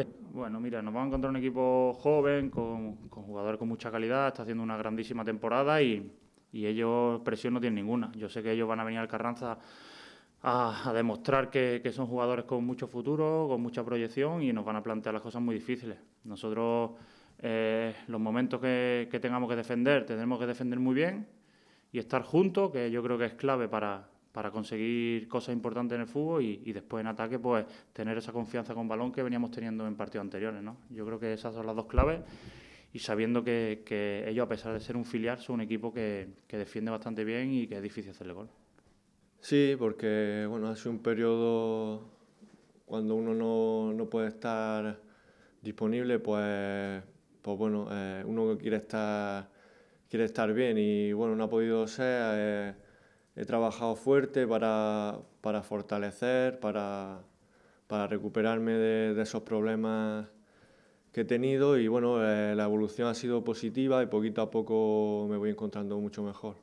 Eh, bueno, mira, nos vamos a encontrar un equipo joven, con, jugadores con mucha calidad, está haciendo una grandísima temporada y, ellos presión no tienen ninguna. Yo sé que ellos van a venir al Carranza a, demostrar que, son jugadores con mucho futuro, con mucha proyección y nos van a plantear las cosas muy difíciles. Nosotros, eh, los momentos que, que tengamos que defender, tendremos que defender muy bien y estar juntos, que yo creo que es clave para, para conseguir cosas importantes en el fútbol y, después en ataque, pues tener esa confianza con balón que veníamos teniendo en partidos anteriores. ¿no? Yo creo que esas son las dos claves y sabiendo que, ellos, a pesar de ser un filial, son un equipo que, defiende bastante bien y que es difícil hacerle gol. Sí, porque bueno, hace un periodo cuando uno no, puede estar disponible, pues, pues bueno, eh, uno quiere estar, quiere estar bien y bueno, no ha podido ser. Eh, he trabajado fuerte para, para fortalecer, para, para recuperarme de, esos problemas que he tenido y bueno, eh, la evolución ha sido positiva y poquito a poco me voy encontrando mucho mejor.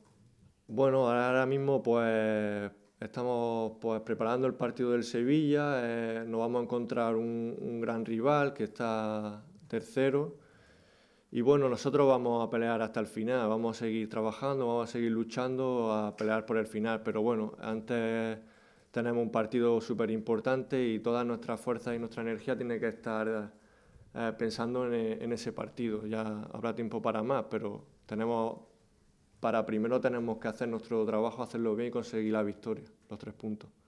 Bueno, ahora mismo pues estamos pues, preparando el partido del Sevilla, eh, nos vamos a encontrar un, un gran rival que está tercero y bueno, nosotros vamos a pelear hasta el final, vamos a seguir trabajando, vamos a seguir luchando, a pelear por el final. Pero bueno, antes tenemos un partido súper importante y toda nuestras fuerza y nuestra energía tiene que estar eh, pensando en, en, ese partido. Ya habrá tiempo para más, pero tenemos para primero tenemos que hacer nuestro trabajo, hacerlo bien y conseguir la victoria, los tres puntos.